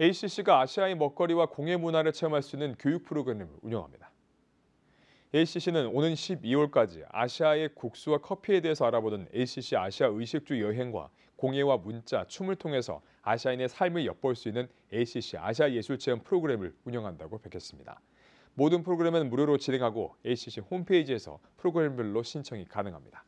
ACC가 아시아의 먹거리와 공예 문화를 체험할 수 있는 교육 프로그램을 운영합니다. ACC는 오는 12월까지 아시아의 국수와 커피에 대해서 알아보는 ACC 아시아 의식주 여행과 공예와 문자, 춤을 통해서 아시아인의 삶을 엿볼 수 있는 ACC 아시아 예술 체험 프로그램을 운영한다고 밝혔습니다. 모든 프로그램은 무료로 진행하고 ACC 홈페이지에서 프로그램별로 신청이 가능합니다.